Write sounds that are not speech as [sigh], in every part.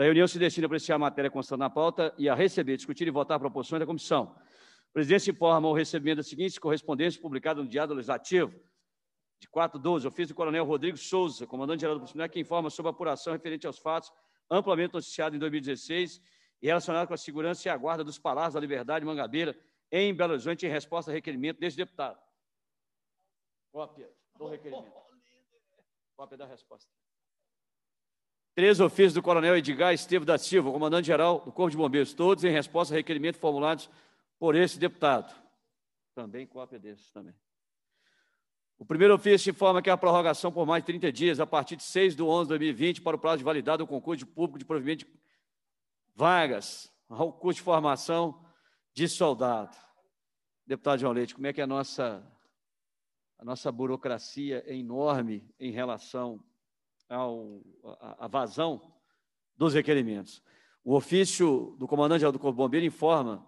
da reunião se destina a apreciar a matéria constante na pauta e a receber, discutir e votar proposições da comissão. O presidente informa o recebimento das seguintes correspondências publicadas no Diário Legislativo de 412, ofício do coronel Rodrigo Souza, comandante-geral do Polícia que informa sobre a apuração referente aos fatos amplamente noticiados em 2016 e relacionados com a segurança e a guarda dos Palácios da Liberdade Mangabeira, em Belo Horizonte, em resposta a requerimento deste deputado. Cópia do requerimento. Cópia da resposta. Três ofícios do Coronel Edgar Estevo da Silva, comandante-geral do Corpo de Bombeiros, todos em resposta a requerimentos formulados por esse deputado. Também cópia desses também. O primeiro ofício informa que a prorrogação por mais de 30 dias, a partir de 6 de 11 de 2020, para o prazo de validade do concurso de público de provimento de vagas ao curso de formação de soldado. Deputado João Leite, como é que é a nossa, a nossa burocracia é enorme em relação ao, é a, a vazão dos requerimentos. O ofício do comandante do Corpo Bombeiro informa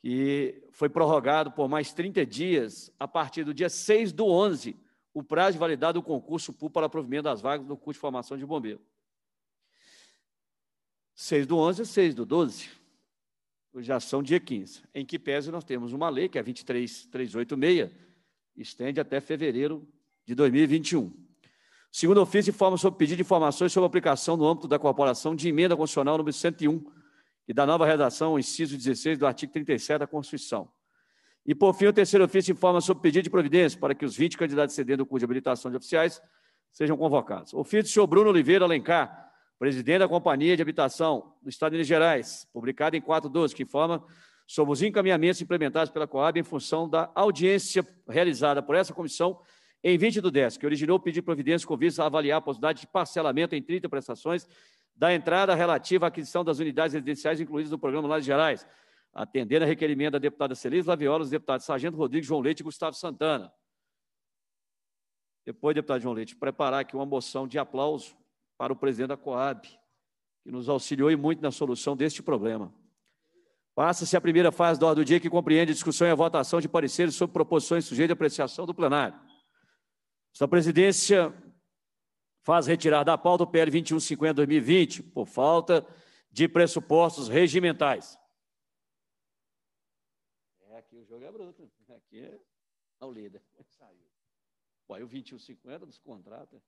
que foi prorrogado por mais 30 dias, a partir do dia 6 do 11, o prazo de validade do concurso público para provimento das vagas do curso de formação de bombeiro. 6 do 11 e 6 do 12, já são dia 15, em que pese nós temos uma lei, que é 23386, estende até fevereiro de 2021. Segundo ofício, informa sobre pedido de informações sobre a aplicação no âmbito da corporação de emenda constitucional número 101 e da nova redação, inciso 16 do artigo 37 da Constituição. E, por fim, o terceiro ofício informa sobre pedido de providência para que os 20 candidatos cedendo o curso de habilitação de oficiais sejam convocados. Ofício do senhor Bruno Oliveira Alencar, presidente da Companhia de Habitação do Estado de Minas Gerais, publicado em 412, que informa sobre os encaminhamentos implementados pela Coab em função da audiência realizada por essa comissão em 20 do 10, que originou o pedido de providência com vista a avaliar a possibilidade de parcelamento em 30 prestações da entrada relativa à aquisição das unidades residenciais incluídas no programa Lares Gerais, atendendo a requerimento da deputada Celis Laviola, dos deputados Sargento Rodrigues, João Leite e Gustavo Santana. Depois, deputado João Leite, preparar aqui uma moção de aplauso para o presidente da Coab, que nos auxiliou e muito na solução deste problema. Passa-se a primeira fase da ordem do dia que compreende a discussão e a votação de pareceres sobre proposições sujeitas à apreciação do plenário. Sua presidência faz retirar da pauta o PL 2150-2020 por falta de pressupostos regimentais. É, aqui o jogo é bruto. Né? Aqui é o líder. Saiu. Pô, aí o 2150 dos contratos.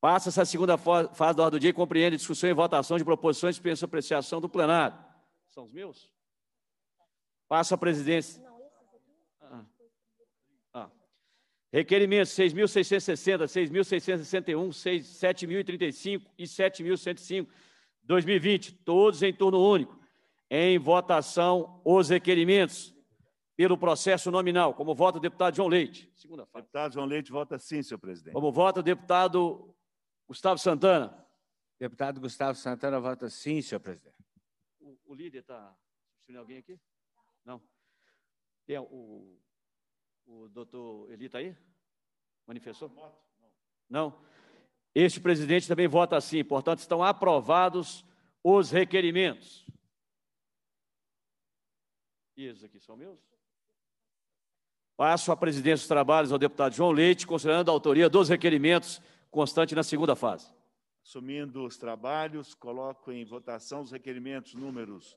Passa essa segunda fase da ordem do dia e compreende discussão e votação de proposições de pensa apreciação do plenário. São os meus? Passa a presidência. Requerimentos 6.660, 6.661, 7.035 e 7.105, 2020, todos em turno único. Em votação, os requerimentos pelo processo nominal. Como vota o deputado João Leite? Segunda fase. Deputado João Leite vota sim, senhor presidente. Como vota o deputado Gustavo Santana? Deputado Gustavo Santana vota sim, senhor presidente. O, o líder está Tem alguém aqui? Não. Tem o o doutor Eli está aí? Manifestou? Ah, Não. Este presidente também vota assim. Portanto, estão aprovados os requerimentos. E esses aqui são meus? Passo a presidência dos trabalhos ao deputado João Leite, considerando a autoria dos requerimentos constante na segunda fase. Assumindo os trabalhos, coloco em votação os requerimentos números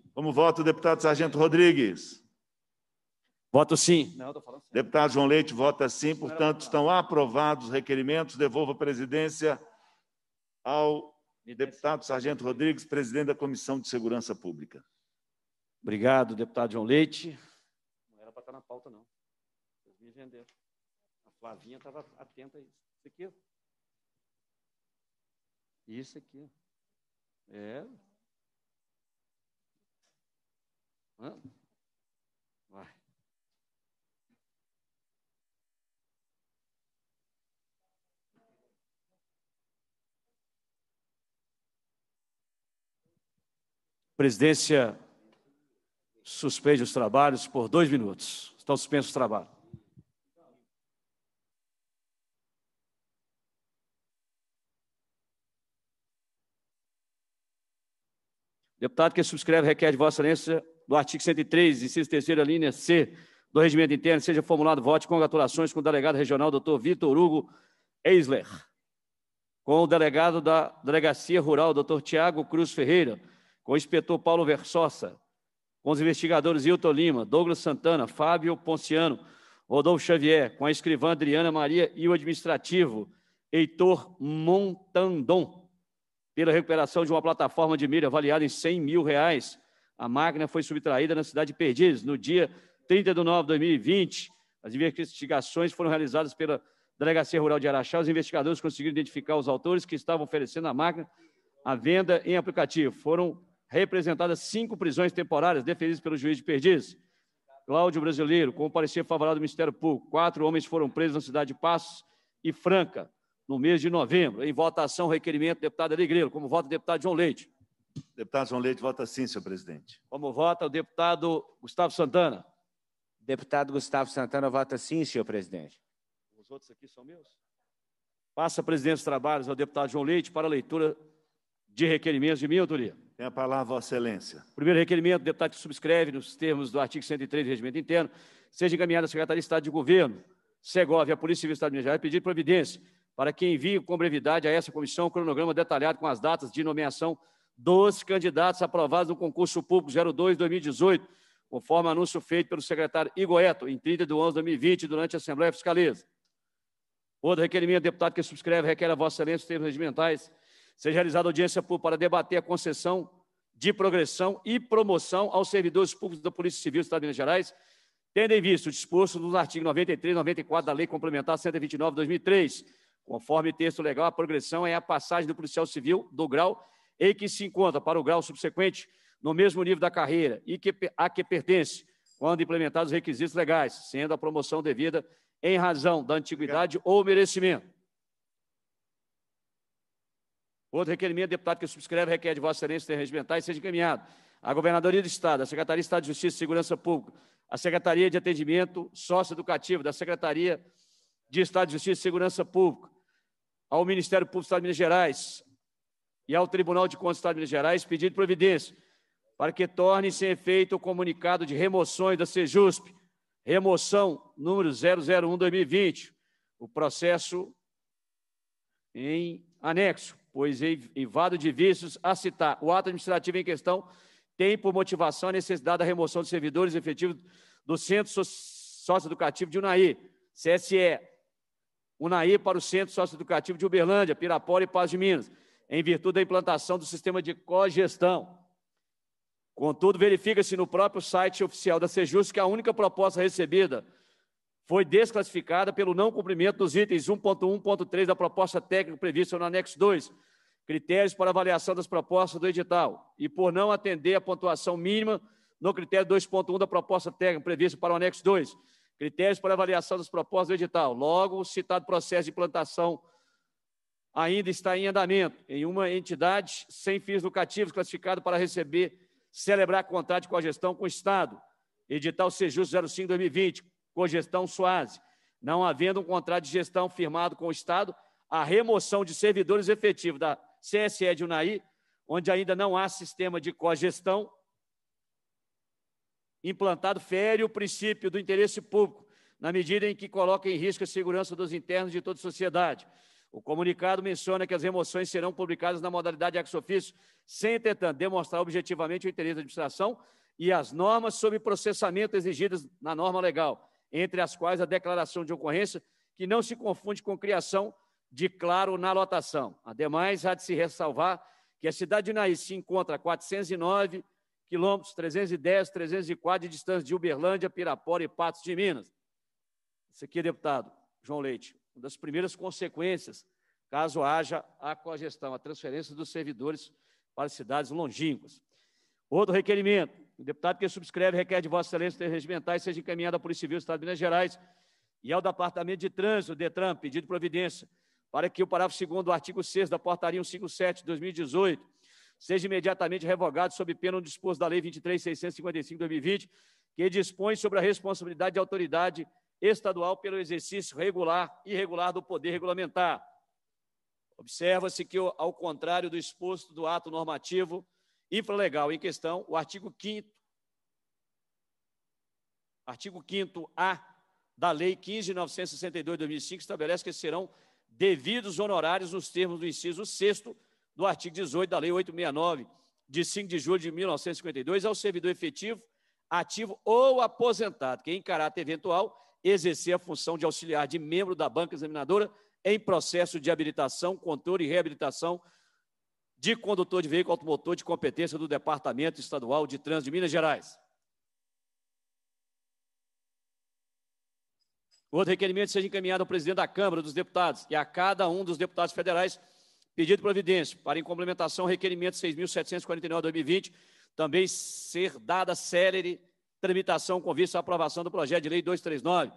Como voto, deputado Sargento Rodrigues? Voto sim. Não, falando sim. Deputado João Leite vota sim, portanto, estão aprovados os requerimentos. Devolvo a presidência ao deputado Sargento Rodrigues, presidente da Comissão de Segurança Pública. Obrigado, deputado João Leite. Não era para estar na pauta, não. Vocês me venderam. A Flavinha estava atenta a isso. Isso aqui. Isso aqui. É, Vamos? Vai. Presidência suspende os trabalhos por dois minutos. Estão suspensos os trabalhos. Deputado que subscreve requer de Vossa Excelência do artigo 103, inciso 3, a linha C do Regimento Interno, seja formulado voto de congratulações com o delegado regional, doutor Vitor Hugo Eisler, com o delegado da Delegacia Rural, doutor Tiago Cruz Ferreira, com o inspetor Paulo Versossa, com os investigadores Hilton Lima, Douglas Santana, Fábio Ponciano, Rodolfo Xavier, com a escrivã Adriana Maria e o administrativo Heitor Montandon pela recuperação de uma plataforma de milho avaliada em 100 mil reais. A máquina foi subtraída na cidade de Perdizes no dia 30 de nove de 2020. As investigações foram realizadas pela Delegacia Rural de Araxá. Os investigadores conseguiram identificar os autores que estavam oferecendo a máquina à venda em aplicativo. Foram representadas cinco prisões temporárias deferidas pelo juiz de Perdizes. Cláudio Brasileiro, com parecer favorável do Ministério Público. Quatro homens foram presos na cidade de Passos e Franca no mês de novembro. Em votação, requerimento do deputado Alegreiro. Como vota o deputado João Leite? Deputado João Leite vota sim, senhor presidente. Como vota o deputado Gustavo Santana? Deputado Gustavo Santana vota sim, senhor presidente. Os outros aqui são meus? Passa a dos trabalhos ao deputado João Leite para a leitura de requerimentos de minha autoria. Tem a palavra, Vossa Excelência. Primeiro requerimento, o deputado que subscreve, nos termos do artigo 103 do Regimento Interno, seja encaminhado à Secretaria de Estado de Governo, Segov, a Polícia Civil do Estado de Minas Gerais, pedir providência para que envie com brevidade a essa comissão um cronograma detalhado com as datas de nomeação dos candidatos aprovados no concurso público 02-2018, conforme anúncio feito pelo secretário Igoeto, em 30 de 11 de 2020, durante a Assembleia Fiscaliza. Outro requerimento, deputado que subscreve, requer a Vossa Excelência os termos regimentais. Seja realizada audiência pública para debater a concessão de progressão e promoção aos servidores públicos da Polícia Civil do Estado de Minas Gerais, tendo em vista o disposto nos artigos 93 e 94 da Lei Complementar 129 de 2003, Conforme texto legal, a progressão é a passagem do policial civil do grau em que se encontra para o grau subsequente no mesmo nível da carreira e que, a que pertence, quando implementados os requisitos legais, sendo a promoção devida em razão da antiguidade Obrigado. ou merecimento. Outro requerimento, deputado que subscreve, requer de Vossa Excelência ter regimentais seja encaminhado à Governadoria do Estado, à Secretaria de Estado de Justiça e Segurança Pública, à Secretaria de Atendimento Socioeducativo, da Secretaria de Estado de Justiça e Segurança Pública, ao Ministério Público do Estado de Minas Gerais e ao Tribunal de Contas do Estado de Minas Gerais pedido providência para que torne sem efeito o comunicado de remoções da Sejusp, remoção número 001-2020, o processo em anexo, pois em de vícios a citar. O ato administrativo em questão tem por motivação a necessidade da remoção de servidores efetivos do Centro Socioeducativo de Unaí, CSE, Unaí para o Centro Socioeducativo de Uberlândia, Pirapora e Paz de Minas, em virtude da implantação do sistema de cogestão. Contudo, verifica-se no próprio site oficial da Sejus que a única proposta recebida foi desclassificada pelo não cumprimento dos itens 1.1.3 da proposta técnica prevista no anexo 2, critérios para avaliação das propostas do edital, e por não atender a pontuação mínima no critério 2.1 da proposta técnica prevista para o anexo 2, Critérios para avaliação das propostas do edital. Logo, o citado processo de implantação ainda está em andamento em uma entidade sem fins lucrativos classificado para receber, celebrar contrato com a gestão com o Estado. Edital Sejus 05-2020, cogestão Suase. Não havendo um contrato de gestão firmado com o Estado, a remoção de servidores efetivos da CSE de Unaí, onde ainda não há sistema de cogestão, implantado fere o princípio do interesse público, na medida em que coloca em risco a segurança dos internos de toda a sociedade. O comunicado menciona que as remoções serão publicadas na modalidade ex officio, sem, entretanto, demonstrar objetivamente o interesse da administração e as normas sobre processamento exigidas na norma legal, entre as quais a declaração de ocorrência, que não se confunde com criação de claro na lotação. Ademais, há de se ressalvar que a cidade de Naís se encontra a 409 quilômetros, 310, 304 de distância de Uberlândia, Pirapora e Patos de Minas. Isso aqui, deputado João Leite, uma das primeiras consequências, caso haja a cogestão, a transferência dos servidores para cidades longínquas. Outro requerimento, o deputado que subscreve requer de Vossa Excelência os regimentais seja encaminhado à Polícia Civil do Estado de Minas Gerais e ao Departamento de Trânsito, DETRAN, pedido providência, para que o parágrafo 2 do artigo 6 da Portaria 157 de 2018 seja imediatamente revogado sob pena do disposto da Lei 23.655-2020, que dispõe sobre a responsabilidade de autoridade estadual pelo exercício regular e irregular do poder regulamentar. Observa-se que, ao contrário do exposto do ato normativo infralegal em questão, o artigo 5 artigo 5 A da Lei 15.962-2005 estabelece que serão devidos honorários nos termos do inciso 6 do artigo 18 da Lei 869, de 5 de julho de 1952, ao servidor efetivo, ativo ou aposentado, que em caráter eventual exercer a função de auxiliar de membro da banca examinadora em processo de habilitação, controle e reabilitação de condutor de veículo automotor de competência do Departamento Estadual de Trânsito de Minas Gerais. O outro requerimento seja encaminhado ao presidente da Câmara dos Deputados e a cada um dos deputados federais Pedido de providência para em complementação requerimento 6.749 2020, também ser dada célere tramitação com vista à aprovação do projeto de lei 239,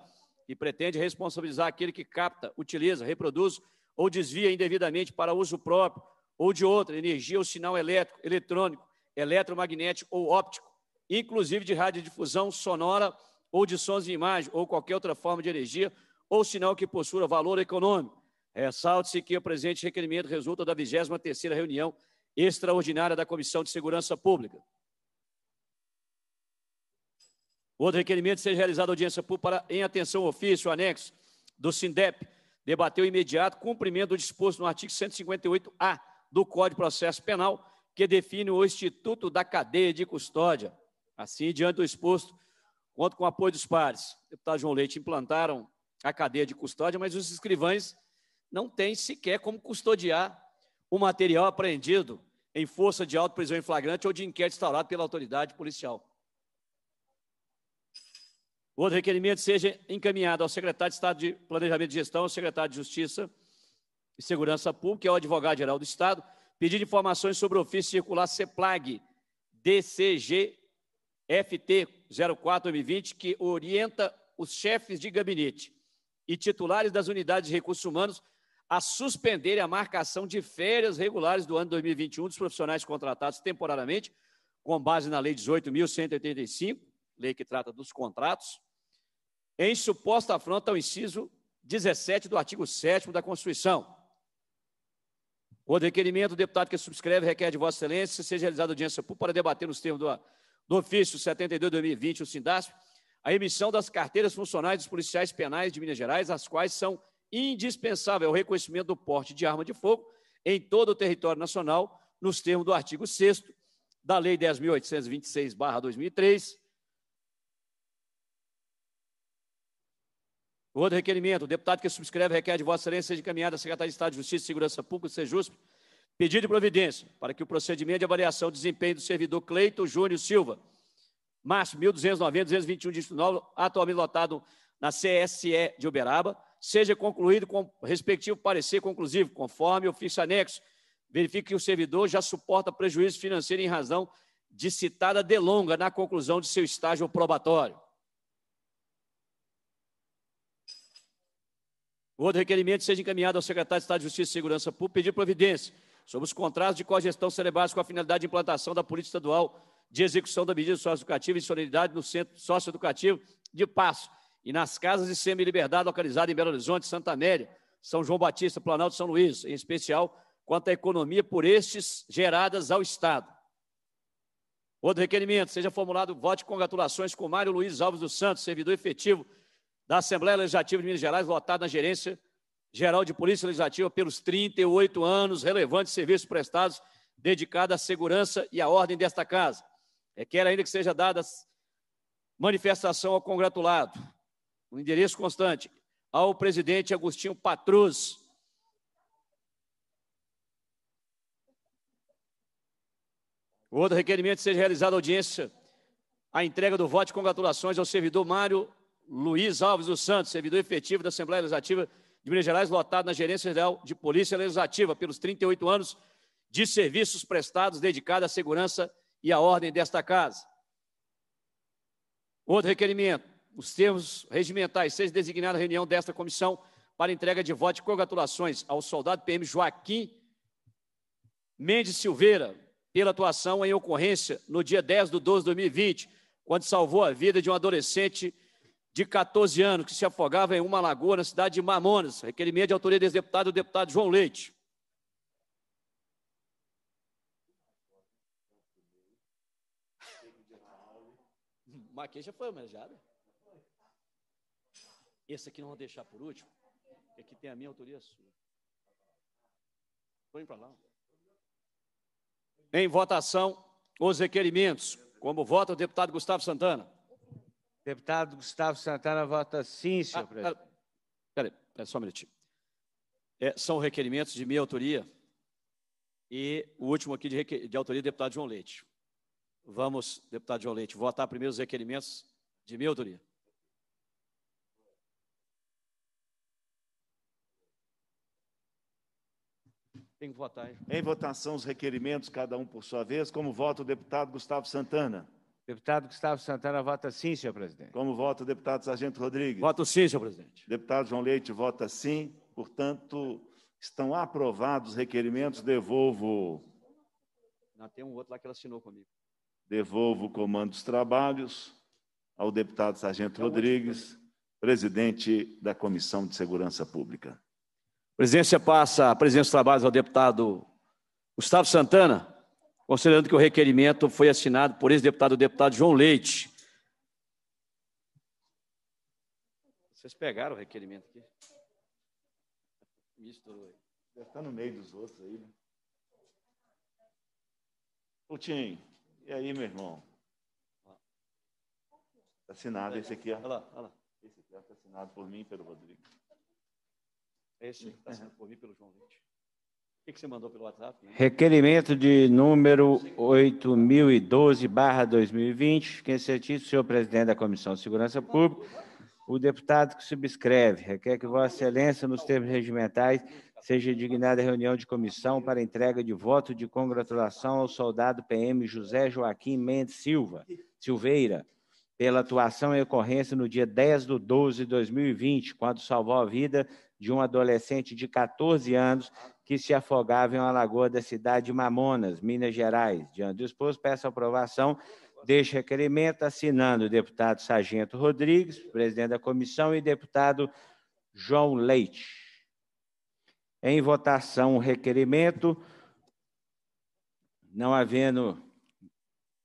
que pretende responsabilizar aquele que capta, utiliza, reproduz ou desvia indevidamente para uso próprio ou de outra energia ou sinal elétrico, eletrônico, eletromagnético ou óptico, inclusive de radiodifusão sonora ou de sons e imagem ou qualquer outra forma de energia ou sinal que possua valor econômico Ressalte-se é, que o presente requerimento resulta da 23ª reunião extraordinária da Comissão de Segurança Pública. Outro requerimento seja realizada audiência pública para, em atenção ofício anexo do SINDEP, debater o imediato cumprimento do disposto no artigo 158-A do Código de Processo Penal, que define o Instituto da Cadeia de Custódia. Assim, diante do exposto, conto com o apoio dos pares. O deputado João Leite implantaram a cadeia de custódia, mas os escrivães não tem sequer como custodiar o material apreendido em força de auto prisão em flagrante ou de inquérito instaurado pela autoridade policial. O outro requerimento seja encaminhado ao secretário de Estado de Planejamento e Gestão, ao secretário de Justiça e Segurança Pública e ao advogado-geral do Estado, pedindo informações sobre o ofício circular CEPLAG, DCG FT 04-2020, que orienta os chefes de gabinete e titulares das unidades de recursos humanos a suspenderem a marcação de férias regulares do ano 2021 dos profissionais contratados temporariamente, com base na Lei 18.185, lei que trata dos contratos, em suposta afronta ao inciso 17 do artigo 7 da Constituição. O requerimento do deputado que subscreve requer de Vossa Excelência seja realizada audiência pública para debater nos termos do, do ofício 72-2020, o SINDASP, a emissão das carteiras funcionais dos policiais penais de Minas Gerais, as quais são indispensável é o reconhecimento do porte de arma de fogo em todo o território nacional, nos termos do artigo 6 da Lei 10.826-2003. outro requerimento, o deputado que subscreve requer de Vossa Excelência seja encaminhado à Secretaria de Estado de Justiça e Segurança Pública, SEJUSP, pedido de providência para que o procedimento de avaliação do desempenho do servidor Cleito Júnior Silva, março 1290-221 de atualmente lotado na CSE de Uberaba, seja concluído com respectivo parecer conclusivo, conforme ofício anexo. Verifique que o servidor já suporta prejuízo financeiro em razão de citada delonga na conclusão de seu estágio probatório. O outro requerimento seja encaminhado ao secretário de Estado de Justiça e Segurança Pública pedir providência sobre os contratos de cogestão celebrados com a finalidade de implantação da política estadual de execução da medida socioeducativa e solidariedade no centro socioeducativo de Passo e nas casas de semi-liberdade localizadas em Belo Horizonte, Santa Amélia, São João Batista, Planalto e São Luís, em especial quanto à economia por estes geradas ao Estado. Outro requerimento, seja formulado voto de congratulações com Mário Luiz Alves dos Santos, servidor efetivo da Assembleia Legislativa de Minas Gerais, votado na Gerência Geral de Polícia Legislativa pelos 38 anos relevantes serviços prestados dedicado à segurança e à ordem desta casa. Requer ainda que seja dada manifestação ao congratulado o endereço constante, ao presidente Agostinho Patrus. Outro requerimento seja realizada audiência a entrega do voto de congratulações ao servidor Mário Luiz Alves dos Santos, servidor efetivo da Assembleia Legislativa de Minas Gerais, lotado na Gerência Geral de Polícia Legislativa, pelos 38 anos de serviços prestados dedicados à segurança e à ordem desta casa. Outro requerimento os termos regimentais, seja designada reunião desta comissão para entrega de voto de congratulações ao soldado PM Joaquim Mendes Silveira, pela atuação em ocorrência no dia 10 de 12 de 2020, quando salvou a vida de um adolescente de 14 anos que se afogava em uma lagoa na cidade de Mamonas, requerimento de autoria desse deputado, o deputado João Leite. Marquês já foi homenageado? Esse aqui não vou deixar por último, é que tem a minha autoria sua. Põe para lá. Em votação, os requerimentos. Como vota o deputado Gustavo Santana? Deputado Gustavo Santana vota sim, senhor ah, presidente. Ah, peraí, peraí, só um minutinho. É, são requerimentos de minha autoria e o último aqui de, de autoria do deputado João Leite. Vamos, deputado João Leite, votar primeiro os requerimentos de minha autoria. Tem que votar, hein? Em votação, os requerimentos, cada um por sua vez. Como vota o deputado Gustavo Santana? Deputado Gustavo Santana vota sim, senhor presidente. Como vota o deputado Sargento Rodrigues? Voto sim, senhor presidente. Deputado João Leite vota sim. Portanto, estão aprovados os requerimentos. Devolvo. Não, tem um outro lá que ela assinou comigo. Devolvo o comando dos trabalhos ao deputado Sargento é Rodrigues, presidente da Comissão de Segurança Pública. A presidência passa a presidência dos trabalhos ao é deputado Gustavo Santana, considerando que o requerimento foi assinado por ex-deputado deputado João Leite. Vocês pegaram o requerimento aqui? Misturou aí. Deve estar no meio dos outros aí, né? Putinho, e aí, meu irmão? Tá assinado esse aqui, ó. Olha lá, olha lá. Esse aqui está assinado por mim e pelo Rodrigo esse está sendo por mim pelo João Leite. O que, você mandou pelo WhatsApp? Requerimento de número 8012, 2020, Quem incentiva o senhor presidente da Comissão de Segurança Pública, o deputado que subscreve, requer que Vossa Excelência, nos termos regimentais, seja dignada a reunião de comissão para entrega de voto de congratulação ao soldado PM José Joaquim Mendes Silva, Silveira, pela atuação em ocorrência no dia 10 de 12 de 2020, quando salvou a vida de um adolescente de 14 anos que se afogava em uma lagoa da cidade de Mamonas, Minas Gerais. Diante do exposto, peço aprovação deste requerimento, assinando o deputado Sargento Rodrigues, presidente da comissão, e deputado João Leite. Em votação, o requerimento. Não havendo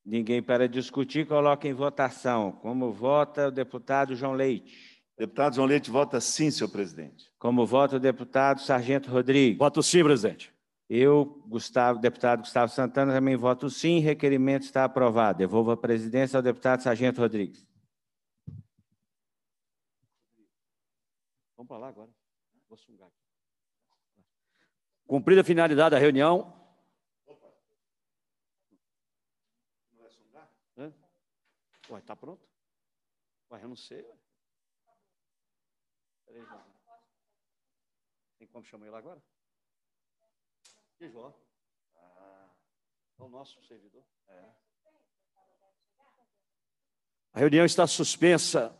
ninguém para discutir, coloca em votação. Como vota o deputado João Leite? Deputado João Leite vota sim, senhor presidente. Como vota o deputado Sargento Rodrigues? Voto sim, presidente. Eu, Gustavo, deputado Gustavo Santana, também voto sim. Requerimento está aprovado. Devolvo a presidência ao deputado Sargento Rodrigues. Vamos para lá agora. Vou sungar aqui. Cumprida a finalidade da reunião. Opa. Não vai sungar? está pronto? Vai eu não sei. Peraí, né? Tem como chamar ele agora? E Ah. É o nosso servidor. É. A reunião está suspensa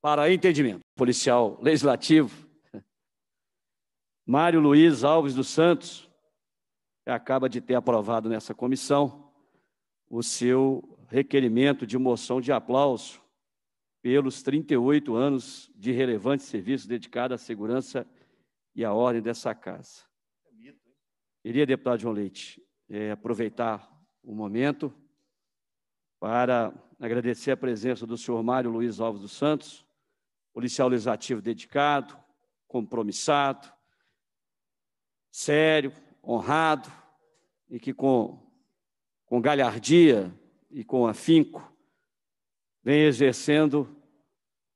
para entendimento. Policial Legislativo, Mário Luiz Alves dos Santos, acaba de ter aprovado nessa comissão o seu requerimento de moção de aplauso pelos 38 anos de relevante serviço dedicado à segurança e à ordem dessa casa. Queria, deputado João Leite, é, aproveitar o momento para agradecer a presença do senhor Mário Luiz Alves dos Santos, policial legislativo dedicado, compromissado, sério, honrado e que com, com galhardia e com afinco vem exercendo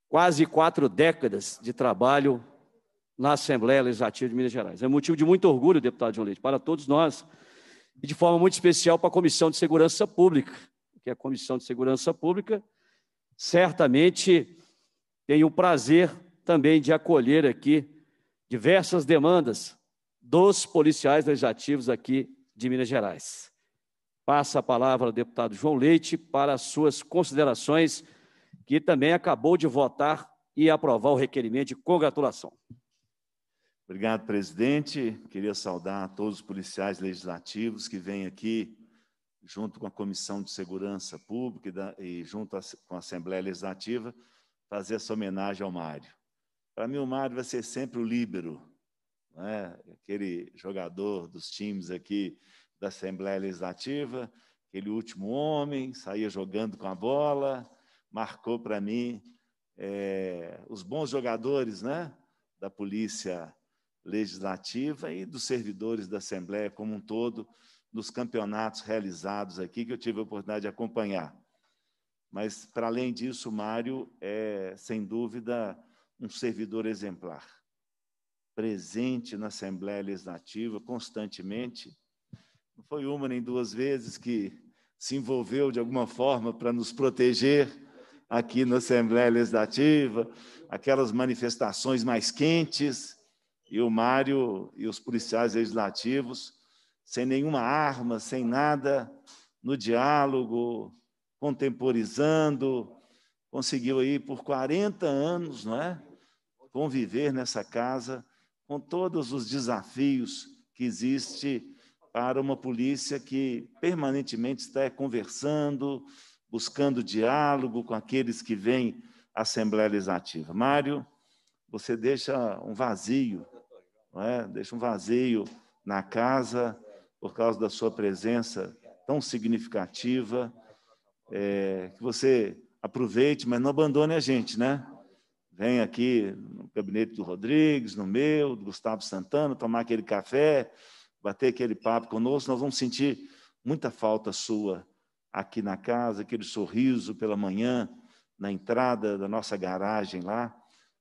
quase quatro décadas de trabalho na Assembleia Legislativa de Minas Gerais. É motivo de muito orgulho, deputado João Leite, para todos nós, e de forma muito especial para a Comissão de Segurança Pública, que é a Comissão de Segurança Pública certamente tem o prazer também de acolher aqui diversas demandas dos policiais legislativos aqui de Minas Gerais. Passa a palavra ao deputado João Leite para suas considerações, que também acabou de votar e aprovar o requerimento de congratulação. Obrigado, presidente. Queria saudar todos os policiais legislativos que vêm aqui, junto com a Comissão de Segurança Pública e junto com a Assembleia Legislativa, fazer essa homenagem ao Mário. Para mim, o Mário vai ser sempre o líbero, né? aquele jogador dos times aqui da Assembleia Legislativa, aquele último homem, saía jogando com a bola, marcou para mim é, os bons jogadores né, da Polícia Legislativa e dos servidores da Assembleia como um todo, nos campeonatos realizados aqui, que eu tive a oportunidade de acompanhar. Mas, para além disso, o Mário é, sem dúvida, um servidor exemplar, presente na Assembleia Legislativa constantemente não foi uma nem duas vezes que se envolveu de alguma forma para nos proteger aqui na Assembleia Legislativa, aquelas manifestações mais quentes, e o Mário e os policiais legislativos, sem nenhuma arma, sem nada, no diálogo, contemporizando, conseguiu aí por 40 anos, não é? Conviver nessa casa com todos os desafios que existe para uma polícia que permanentemente está conversando, buscando diálogo com aqueles que vêm à Assembleia Legislativa. Mário, você deixa um vazio, é? deixa um vazio na casa por causa da sua presença tão significativa. É, que você aproveite, mas não abandone a gente, né? Vem aqui no gabinete do Rodrigues, no meu, do Gustavo Santana, tomar aquele café, bater aquele papo conosco, nós vamos sentir muita falta sua aqui na casa, aquele sorriso pela manhã, na entrada da nossa garagem lá.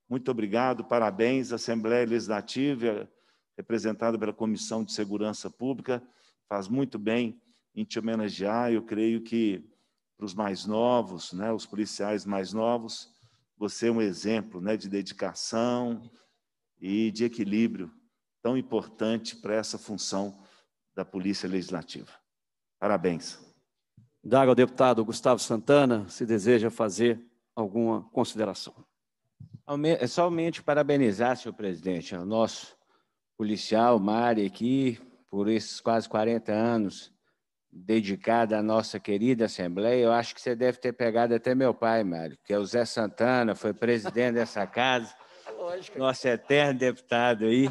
Muito obrigado, parabéns Assembleia Legislativa, representada pela Comissão de Segurança Pública, faz muito bem em te homenagear. Eu creio que para os mais novos, né, os policiais mais novos, você é um exemplo né, de dedicação e de equilíbrio tão importante para essa função da Polícia Legislativa. Parabéns. Dago ao deputado Gustavo Santana, se deseja fazer alguma consideração. É somente parabenizar, senhor presidente, ao nosso policial Mari aqui, por esses quase 40 anos dedicada à nossa querida Assembleia. Eu acho que você deve ter pegado até meu pai, Mário, que é o Zé Santana, foi presidente dessa casa, [laughs] nosso eterno deputado aí.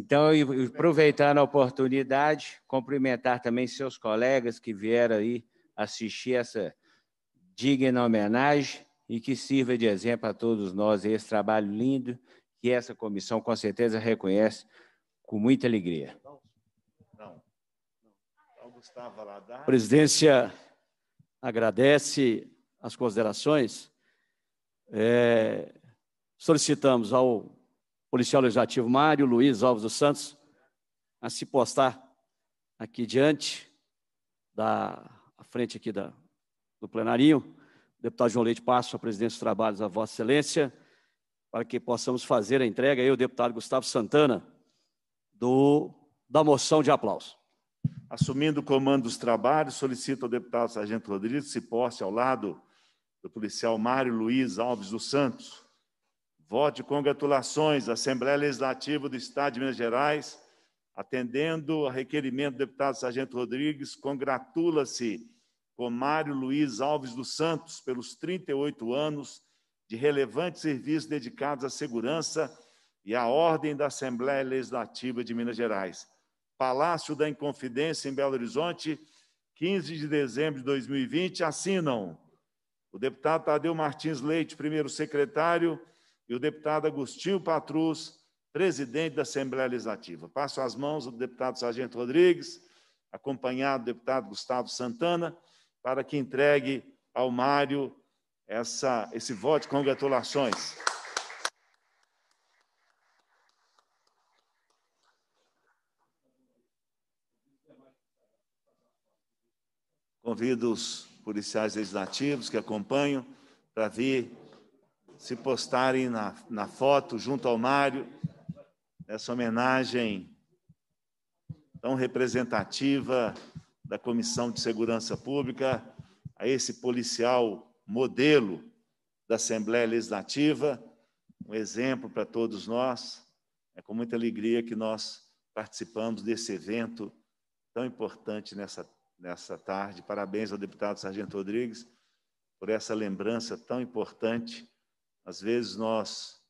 Então, eu, aproveitando a oportunidade, cumprimentar também seus colegas que vieram aí assistir essa digna homenagem e que sirva de exemplo a todos nós esse trabalho lindo que essa comissão com certeza reconhece com muita alegria. Não. Não. A presidência agradece as considerações. É, solicitamos ao policial legislativo Mário Luiz Alves dos Santos a se postar aqui diante da frente aqui da, do plenarinho. O deputado João Leite Passo, a presidência dos trabalhos, a Vossa Excelência, para que possamos fazer a entrega, eu, o deputado Gustavo Santana, do, da moção de aplauso. Assumindo o comando dos trabalhos, solicito ao deputado Sargento Rodrigues se poste ao lado do policial Mário Luiz Alves dos Santos. Voto de congratulações à Assembleia Legislativa do Estado de Minas Gerais, atendendo a requerimento do deputado Sargento Rodrigues, congratula-se com Mário Luiz Alves dos Santos pelos 38 anos de relevantes serviços dedicados à segurança e à ordem da Assembleia Legislativa de Minas Gerais. Palácio da Inconfidência, em Belo Horizonte, 15 de dezembro de 2020, assinam o deputado Tadeu Martins Leite, primeiro secretário, e o deputado Agostinho Patrus, presidente da Assembleia Legislativa. Passo as mãos do deputado Sargento Rodrigues, acompanhado do deputado Gustavo Santana, para que entregue ao Mário essa, esse voto de congratulações. Convido os policiais legislativos que acompanham para vir se postarem na, na foto junto ao Mário, essa homenagem tão representativa da Comissão de Segurança Pública a esse policial modelo da Assembleia Legislativa, um exemplo para todos nós. É com muita alegria que nós participamos desse evento tão importante nessa, nessa tarde. Parabéns ao deputado Sargento Rodrigues por essa lembrança tão importante às vezes nós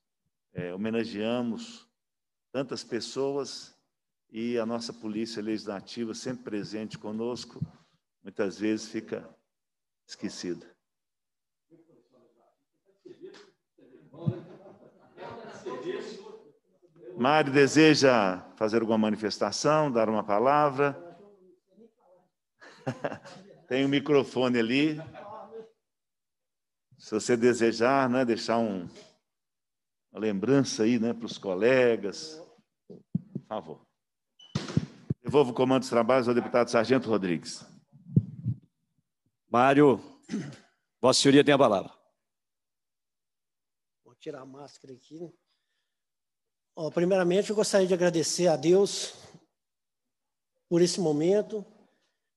é, homenageamos tantas pessoas e a nossa polícia legislativa, sempre presente conosco, muitas vezes fica esquecida. Mário deseja fazer alguma manifestação, dar uma palavra. [laughs] Tem um microfone ali se você desejar, né, deixar um, uma lembrança aí né, para os colegas, por favor. Devolvo o comando dos trabalhos ao deputado Sargento Rodrigues. Mário, Vossa Senhoria tem a palavra. Vou tirar a máscara aqui. Ó, primeiramente, eu gostaria de agradecer a Deus por esse momento,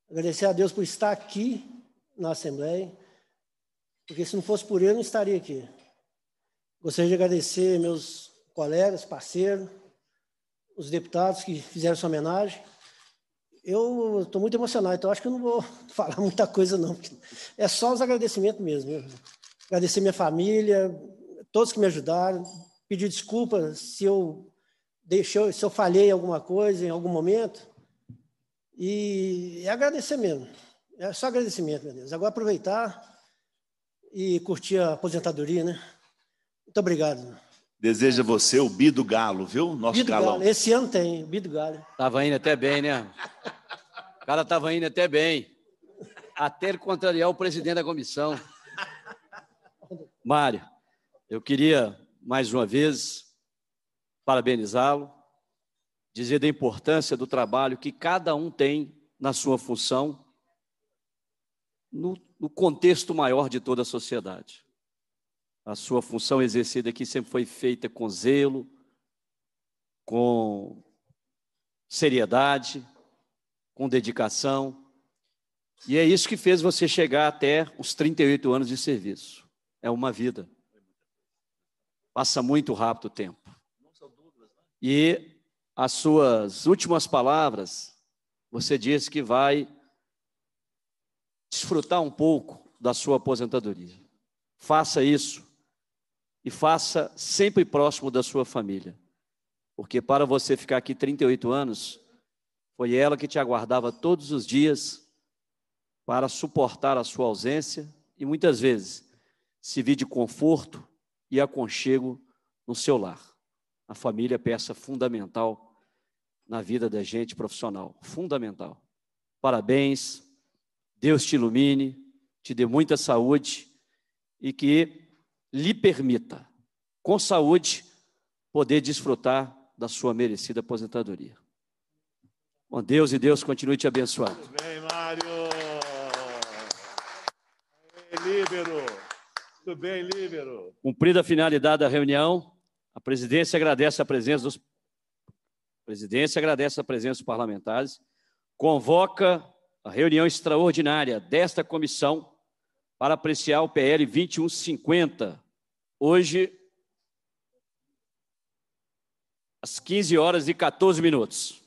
agradecer a Deus por estar aqui na Assembleia, porque se não fosse por ele, não estaria aqui. Gostaria de agradecer meus colegas, parceiros, os deputados que fizeram sua homenagem. Eu estou muito emocionado, então acho que eu não vou [laughs] falar muita coisa, não. É só os agradecimentos mesmo. Né? Agradecer minha família, todos que me ajudaram, pedir desculpa se eu deixou, se eu falhei em alguma coisa em algum momento. E é agradecer mesmo. É só agradecimento, meu Deus. Agora aproveitar e curtir a aposentadoria, né? Muito obrigado. Deseja você o Bido Galo, viu? Nosso Bido galão. Galo. Esse ano tem, Bido Galo. Tava indo até bem, né? O cara tava indo até bem. Até ele contrariar o presidente da comissão. Mário, eu queria mais uma vez parabenizá-lo, dizer da importância do trabalho que cada um tem na sua função no no contexto maior de toda a sociedade. A sua função exercida aqui sempre foi feita com zelo, com seriedade, com dedicação. E é isso que fez você chegar até os 38 anos de serviço. É uma vida. Passa muito rápido o tempo. E as suas últimas palavras, você disse que vai desfrutar um pouco da sua aposentadoria. Faça isso e faça sempre próximo da sua família. Porque para você ficar aqui 38 anos, foi ela que te aguardava todos os dias para suportar a sua ausência e muitas vezes se vir de conforto e aconchego no seu lar. A família é peça fundamental na vida da gente profissional, fundamental. Parabéns Deus te ilumine, te dê muita saúde e que lhe permita, com saúde, poder desfrutar da sua merecida aposentadoria. Bom Deus e Deus continue te abençoando. Muito bem, Mário. Líbero. Muito bem, Líbero. Cumprida a finalidade da reunião, a presidência agradece a presença dos a presidência agradece a presença dos parlamentares, convoca a reunião extraordinária desta comissão para apreciar o PL 2150. Hoje, às 15 horas e 14 minutos.